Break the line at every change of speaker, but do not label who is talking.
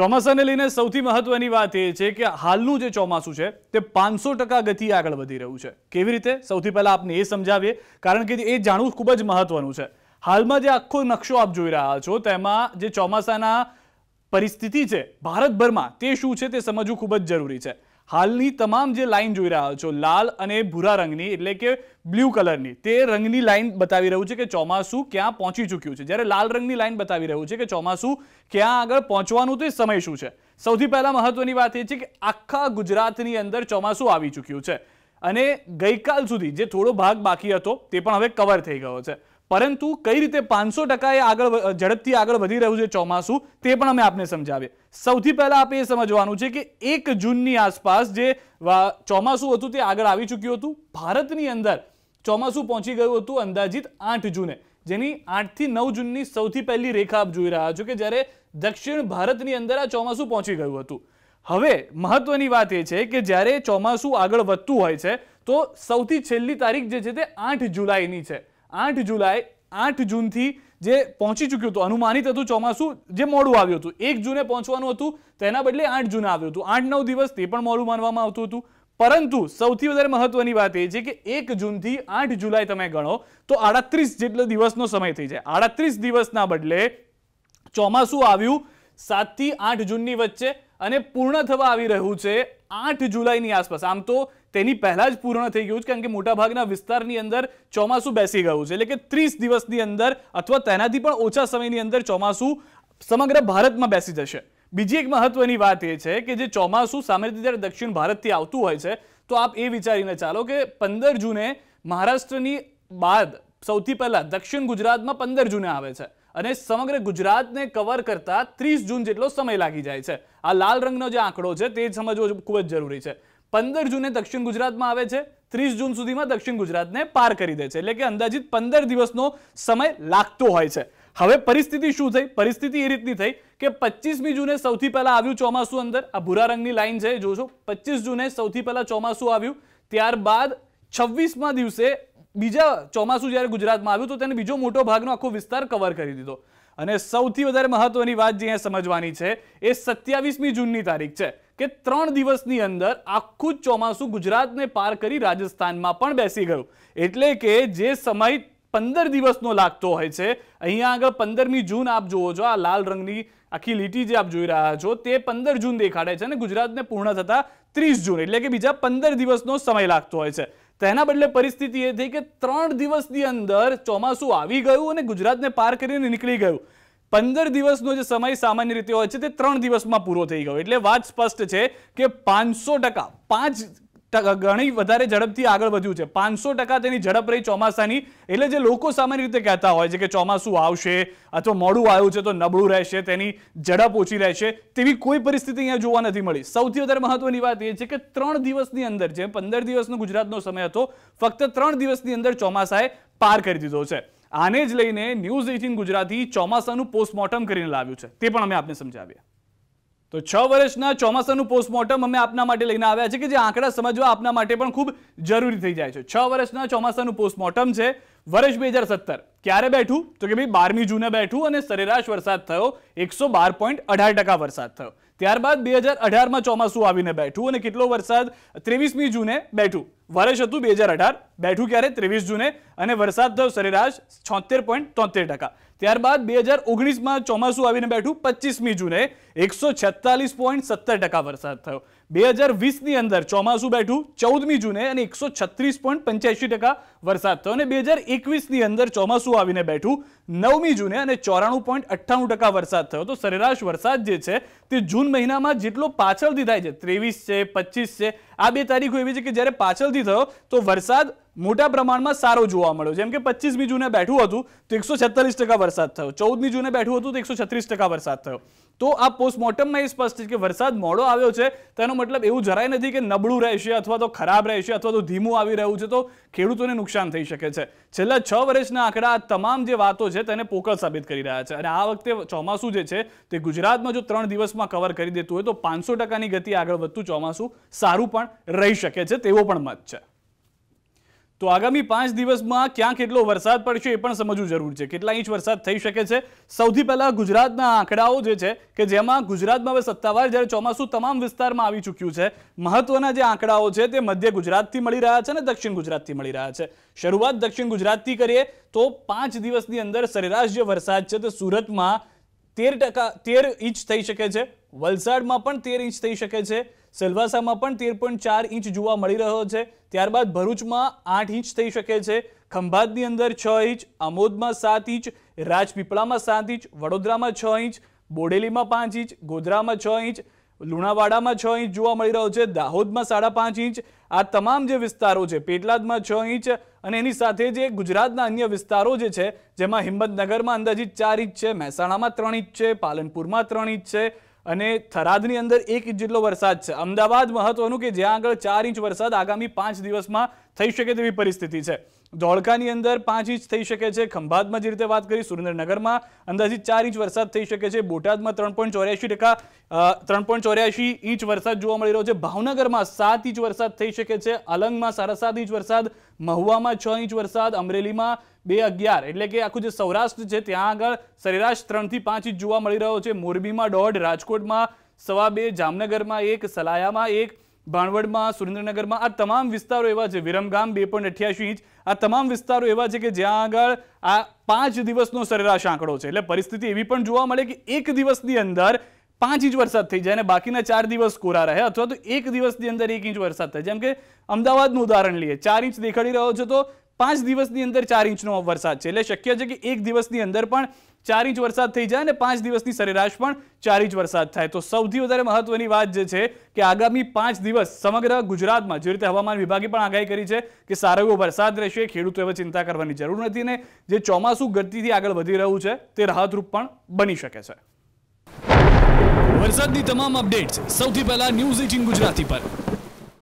ચોમાસાને લઈને સૌથી મહત્વની વાત એ છે કે હાલનું જે ચોમાસું છે તે પાંચસો ટકા ગતિ આગળ વધી રહ્યું છે કેવી રીતે સૌથી પહેલાં આપને એ સમજાવીએ કારણ કે એ જાણવું ખૂબ જ મહત્વનું છે હાલમાં જે આખો નકશો આપ જોઈ રહ્યા છો તેમાં જે ચોમાસાના પરિસ્થિતિ છે ભારતભરમાં તે શું છે તે સમજવું ખૂબ જ જરૂરી છે હાલની તમામ જે લાઇન જોઈ રહ્યા છો લાલ અને ભૂરા રંગની એટલે કે બ્લુ કલરની તે રંગની લાઇન બતાવી રહ્યું છે કે ચોમાસું ક્યાં પહોંચી ચૂક્યું છે જ્યારે લાલ રંગની લાઇન બતાવી રહ્યું છે કે ચોમાસું ક્યાં આગળ પહોંચવાનું તે સમય શું છે સૌથી પહેલાં મહત્વની વાત એ છે કે આખા ગુજરાતની અંદર ચોમાસું આવી ચૂક્યું છે અને ગઈકાલ સુધી જે થોડો ભાગ બાકી હતો તે પણ હવે કવર થઈ ગયો છે પરંતુ કઈ રીતે પાંચસો ટકા એ આગળ ઝડપથી આગળ વધી રહ્યું છે ચોમાસું તે પણ અમે આપને સમજાવીએ સૌથી પહેલાં આપણે એ સમજવાનું છે કે એક જૂનની આસપાસ જે ચોમાસું હતું તે આગળ આવી ચૂક્યું હતું ભારતની અંદર ચોમાસું પહોંચી ગયું હતું અંદાજિત આઠ જૂને જેની આઠથી નવ જૂનની સૌથી પહેલી રેખા આપ જોઈ રહ્યા છો કે જ્યારે દક્ષિણ ભારતની અંદર આ ચોમાસું પહોંચી ગયું હતું હવે મહત્વની વાત એ છે કે જ્યારે ચોમાસું આગળ વધતું હોય છે તો સૌથી છેલ્લી તારીખ જે છે તે આઠ જુલાઈની છે આઠ જુલાઈ આઠ જૂનથી જે પહોંચી ચૂક્યું હતું અનુમાનિત હતું ચોમાસું જે મોડું આવ્યું હતું એક જૂને પહોંચવાનું હતું તેના બદલે આઠ જૂને આવ્યું હતું આઠ નવ દિવસ તે પણ મોડું માનવામાં આવતું હતું પરંતુ સૌથી વધારે મહત્વની વાત એ છે કે એક જૂનથી આઠ જુલાઈ તમે ગણો તો આડત્રીસ જેટલો દિવસનો સમય થઈ જાય આડત્રીસ દિવસના બદલે ચોમાસું આવ્યું સાતથી આઠ જૂનની વચ્ચે અને પૂર્ણ થવા આવી રહ્યું છે આઠ જુલાઈની આસપાસ આમ તો તેની પહેલાં જ પૂર્ણ થઈ ગયું છે કારણ કે મોટાભાગના વિસ્તારની અંદર ચોમાસું બેસી ગયું છે એટલે કે ત્રીસ દિવસની અંદર અથવા તેનાથી પણ ઓછા સમયની અંદર ચોમાસું સમગ્ર ભારતમાં બેસી જશે બીજી એક મહત્વની વાત એ છે કે જે ચોમાસું સામાન્ય રીતે દક્ષિણ ભારતથી આવતું હોય છે તો આપ એ વિચારીને ચાલો કે પંદર જૂને મહારાષ્ટ્રની બાદ સૌથી પહેલાં દક્ષિણ ગુજરાતમાં પંદર જૂને આવે છે અને સમગ્ર ગુજરાતને કવર કરતા ત્રીસ જૂન જેટલો સમય લાગી જાય છે આ લાલ રંગનો જે આંકડો છે તે સમજવો ખૂબ જ જરૂરી છે પંદર જૂને દક્ષિણ ગુજરાતમાં આવે છે ત્રીસ જૂન સુધીમાં દક્ષિણ ગુજરાતને પાર કરી દે છે એટલે કે અંદાજિત પંદર દિવસનો સમય લાગતો હોય છે હવે પરિસ્થિતિ શું થઈ પરિસ્થિતિ એ રીતની થઈ કે પચીસમી જૂને સૌથી પહેલા આવ્યું ચોમાસું અંદર આ ભૂરા રંગની લાઇન છે જોશો પચીસ જૂને સૌથી પહેલા ચોમાસું આવ્યું ત્યારબાદ છવ્વીસમાં દિવસે બીજા ચોમાસું જ્યારે ગુજરાતમાં આવ્યું તો તેને બીજો મોટો ભાગનો આખો વિસ્તાર કવર કરી દીધો અને સૌથી વધારે મહત્વની વાત જે સમજવાની છે એ સત્યાવીસમી જૂનની તારીખ છે કે ત્રણ દિવસની અંદર આખું જ ચોમાસું ગુજરાતને પાર કરી રાજસ્થાનમાં પણ બેસી ગયું એટલે કે જે સમય પંદર દિવસનો લાગતો હોય છે અહીંયા આગળ પંદરમી જૂન આપ જુઓ છો આ લાલ રંગની આખી લીટી જે આપ જોઈ રહ્યા છો તે પંદર જૂન દેખાડે છે અને ગુજરાતને પૂર્ણ થતા ત્રીસ જૂન એટલે કે બીજા પંદર દિવસનો સમય લાગતો હોય છે તેના બદલે પરિસ્થિતિ એ થઈ કે ત્રણ દિવસની અંદર ચોમાસું આવી ગયું અને ગુજરાતને પાર કરીને નીકળી ગયું પંદર દિવસનો જે સમય સામાન્ય રીતે હોય છે તે ત્રણ દિવસમાં પૂરો થઈ ગયો એટલે વાત સ્પષ્ટ છે કે પાંચસો ટકા પાંચ ઘણી વધારે ઝડપથી આગળ વધ્યું છે પાંચસો ટકા તેની ઝડપ રહી ચોમાસાની એટલે જે લોકો સામાન્ય રીતે કહેતા હોય છે કે ચોમાસું આવશે અથવા મોડું આવ્યું છે તો નબળું રહેશે તેની ઝડપ ઓછી રહેશે તેવી કોઈ પરિસ્થિતિ અહીંયા જોવા નથી મળી સૌથી વધારે મહત્વની વાત એ છે કે ત્રણ દિવસની અંદર જે પંદર દિવસનો ગુજરાતનો સમય હતો ફક્ત ત્રણ દિવસની અંદર ચોમાસાએ પાર કરી દીધો છે આને જ લઈને ન્યૂઝ એઇટીન ગુજરાતી ચોમાસાનું પોસ્ટમોર્ટમ કરીને લાવ્યું છે તે પણ અમે આપને સમજાવીએ તો છ વર્ષના ચોમાસાનું પોસ્ટમોર્ટમ અમે આપના માટે લઈને આવ્યા છે કે જે આંકડા સમજવા આપના માટે પણ ખૂબ જરૂરી થઈ જાય છે છ વર્ષના ચોમાસાનું પોસ્ટમોર્ટમ છે વર્ષ બે હજાર સત્તર ક્યારે બેઠું તો કે ભાઈ બારમી જૂને બેઠું અને સરેરાશ વરસાદ થયો એકસો બાર પોઈન્ટ અઢાર ટકા વરસાદ થયો ત્યારબાદ બે હજાર અઢારમાં ચોમાસું આવીને બેઠું અને કેટલો વરસાદ ત્રેવીસમી જૂને બેઠું વર્ષ હતું બે હજાર અઢાર બેઠું ક્યારે ત્રેવીસ જૂને અને વરસાદ થયો સરેરાશ છોતેર પોઈન્ટ તોતેર ટકા ત્યારબાદ બે હજાર ઓગણીસમાં ચોમાસું આવીને બેઠું પચીસમી જૂને એકસો છેતાલીસ પોઈન્ટ સત્તર ટકા વરસાદ થયો બે હજાર વીસની અંદર ચોમાસું બેઠું ચૌદમી જૂને અને એકસો છત્રીસ પોઈન્ટ પંચ્યાસી ટકા વરસાદ થયો અને બે હજાર એકવીસની અંદર ચોમાસું આવીને બેઠું નવમી જૂને અને ચોરાણું પોઈન્ટ અઠ્ઠાણું ટકા વરસાદ થયો તો સરેરાશ વરસાદ જે છે તે જૂન મહિનામાં જેટલો પાછળથી થાય છે ત્રેવીસ છે પચીસ છે આ બે તારીખો એવી છે કે જ્યારે પાછળથી થયો તો વરસાદ મોટા પ્રમાણમાં સારો જોવા મળ્યો જેમ કે પચીસમી જૂને બેઠું હતું તો એકસો વરસાદ થયો ચૌદમી જૂને બેઠું હતું તો એકસો વરસાદ થયો તો આ પોસ્ટમોર્ટમમાં એ સ્પષ્ટ છે કે વરસાદ મોડો આવ્યો છે તેનો મતલબ એવું જરાય નથી કે નબળું રહેશે અથવા તો ખરાબ રહેશે અથવા તો ધીમું આવી રહ્યું છે તો ખેડૂતોને નુકસાન થઈ શકે છે છેલ્લા છ વર્ષના આંકડા તમામ જે વાતો છે તેને પોકળ સાબિત કરી રહ્યા છે અને આ વખતે ચોમાસું જે છે તે ગુજરાતમાં જો ત્રણ દિવસમાં કવર કરી દેતું હોય તો પાંચસો ટકાની ગતિ આગળ વધતું ચોમાસું સારું પણ રહી શકે છે તેવો પણ મત છે તો આગામી પાંચ દિવસમાં ક્યાં કેટલો વરસાદ પડશે એ પણ સમજવું જરૂર છે કેટલા ઇંચ વરસાદ થઈ શકે છે સૌથી પહેલાં ગુજરાતના આંકડાઓ જે છે કે જેમાં ગુજરાતમાં હવે સત્તાવાર જ્યારે ચોમાસું તમામ વિસ્તારમાં આવી ચૂક્યું છે મહત્વના જે આંકડાઓ છે તે મધ્ય ગુજરાતથી મળી રહ્યા છે અને દક્ષિણ ગુજરાતથી મળી રહ્યા છે શરૂઆત દક્ષિણ ગુજરાતથી કરીએ તો પાંચ દિવસની અંદર સરેરાશ જે વરસાદ છે તે સુરતમાં તેર ટકા તેર ઇંચ થઈ શકે છે વલસાડમાં પણ તેર ઇંચ થઈ શકે છે સેલવાસામાં પણ તેર પોઈન્ટ ચાર ઇંચ જોવા મળી રહ્યો છે ત્યારબાદ ભરૂચમાં આઠ ઇંચ થઈ શકે છે ખંભાતની અંદર છ ઇંચ આમોદમાં સાત ઇંચ રાજપીપળામાં સાત ઇંચ વડોદરામાં છ ઇંચ બોડેલીમાં પાંચ ઇંચ ગોધરામાં છ ઇંચ લુણાવાડામાં છ ઇંચ જોવા મળી રહ્યો છે દાહોદમાં સાડા પાંચ ઇંચ આ તમામ જે વિસ્તારો છે પેટલાદમાં છ ઇંચ અને એની સાથે જે ગુજરાતના અન્ય વિસ્તારો જે છે જેમાં હિંમતનગરમાં અંદાજિત ચાર ઇંચ છે મહેસાણામાં ત્રણ ઇંચ છે પાલનપુરમાં ત્રણ ઇંચ છે અને થરાદની અંદર એક ઇંચ જેટલો વરસાદ છે અમદાવાદ મહત્વનું કે જ્યાં આગળ ચાર ઇંચ વરસાદ આગામી પાંચ દિવસમાં થઈ શકે તેવી પરિસ્થિતિ છે ધોળકાની અંદર પાંચ ઇંચ થઈ શકે છે ખંભાતમાં જે રીતે વાત કરી સુરેન્દ્રનગરમાં અંદાજિત ચાર ઇંચ વરસાદ થઈ શકે છે બોટાદમાં ત્રણ પોઈન્ટ ચોર્યાસી ટકા ત્રણ પોઈન્ટ ચોર્યાસી ઇંચ વરસાદ જોવા મળી રહ્યો છે ભાવનગરમાં સાત ઇંચ વરસાદ થઈ શકે છે અલંગમાં સાડા સાત ઇંચ વરસાદ મહુવામાં છ ઇંચ વરસાદ અમરેલીમાં બે અગિયાર એટલે કે આખું જે સૌરાષ્ટ્ર છે ત્યાં આગળ સરેરાશ ત્રણથી પાંચ ઇંચ જોવા મળી રહ્યો છે મોરબીમાં દોઢ રાજકોટમાં સવા બે જામનગરમાં એક સલાયામાં એક ભાણવડમાં સુરેન્દ્રનગરમાં આ તમામ વિસ્તારો એવા છે વિરમગામ બે અઠ્યાસી ઇંચ આ તમામ વિસ્તારો એવા છે કે જ્યાં આગળ આ પાંચ દિવસનો સરેરાશ આંકડો છે એટલે પરિસ્થિતિ એવી પણ જોવા મળે કે એક દિવસની અંદર પાંચ ઇંચ વરસાદ થઈ જાય અને બાકીના ચાર દિવસ કોરા રહે અથવા તો એક દિવસની અંદર એક ઇંચ વરસાદ થાય જેમ કે અમદાવાદનું ઉદાહરણ લઈએ ચાર ઇંચ દેખાડી રહ્યો છે તો પાંચ દિવસની અંદર ચાર ઇંચનો વરસાદ છે એટલે શક્ય છે કે એક દિવસની અંદર પણ ચાર ઇંચ વરસાદ થઈ જાય અને પાંચ દિવસની સરેરાશ પણ ચાર ઇંચ વરસાદ થાય તો સૌથી વધારે મહત્વની વાત જે છે કે આગામી પાંચ દિવસ સમગ્ર ગુજરાતમાં જેવી રીતે હવામાન વિભાગે પણ આગાહી કરી છે કે સારો એવો વરસાદ રહેશે ખેડૂતો હવે ચિંતા કરવાની જરૂર નથી ને જે ચોમાસું ગતિથી આગળ વધી રહ્યું છે તે રાહતરૂપ પણ બની શકે છે વરસાદની તમામ અપડેટ્સ સૌથી પહેલા ન્યૂઝ એટીન ગુજરાતી પર